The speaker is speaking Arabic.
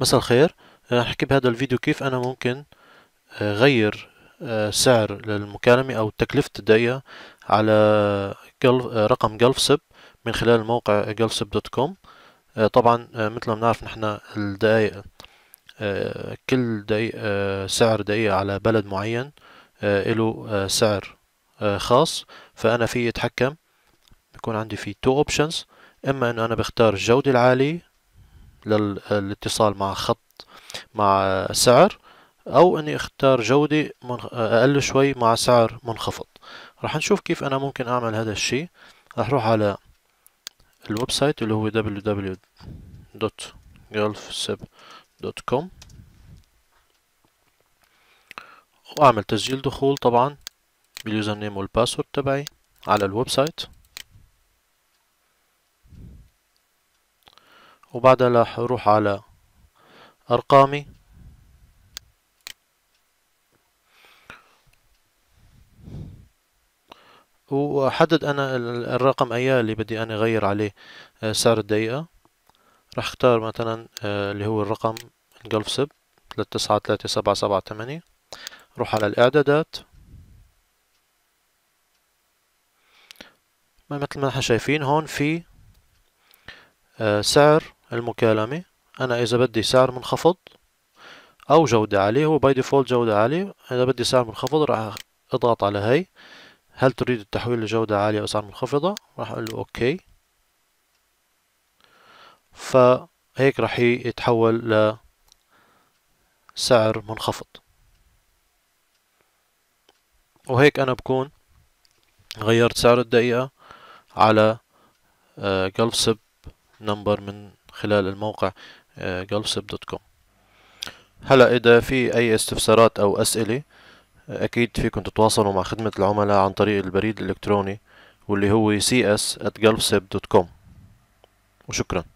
مساء الخير آه، احكي بهذا الفيديو كيف انا ممكن آه، غير آه، سعر للمكالمة او تكلفة الدقيقة على رقم جلف سب من خلال موقع جلف دوت كوم طبعا مثل ما بنعرف نحن الدقائق كل دقيقة سعر دقيقة على بلد معين له سعر خاص فانا في اتحكم بكون عندي في تو اوبشنز اما انه انا بختار الجودة العالية للاتصال مع خط مع سعر او اني اختار جودة اقل شوي مع سعر منخفض رح نشوف كيف انا ممكن اعمل هذا الشيء رح اروح على الويب سايت اللي هو www.gulfsib.com واعمل تسجيل دخول طبعا باليوزر نيم والباسورد تبعي على الويب سايت وبعدها راح اروح على ارقامي واحدد انا الرقم اياه اللي بدي انا اغير عليه آه، سعر الدقيقة راح اختار مثلا آه، اللي هو الرقم جلف سب 393778 روح على الاعدادات مثل ما احنا شايفين هون في آه، سعر المكالمة أنا إذا بدي سعر منخفض أو جودة عالية هو باي ديفولت جودة عالية إذا بدي سعر منخفض راح أضغط على هي هل تريد التحويل لجودة عالية أو أسعار منخفضة راح أقول له أوكي فهيك راح يتحول لسعر منخفض وهيك أنا بكون غيرت سعر الدقيقة على جلف آه، سب نمبر من خلال الموقع جلسب آه، هلا اذا في اي استفسارات او اسئله آه، اكيد فيكم تتواصلوا مع خدمه العملاء عن طريق البريد الالكتروني واللي هو cs@gulfseb.com وشكرا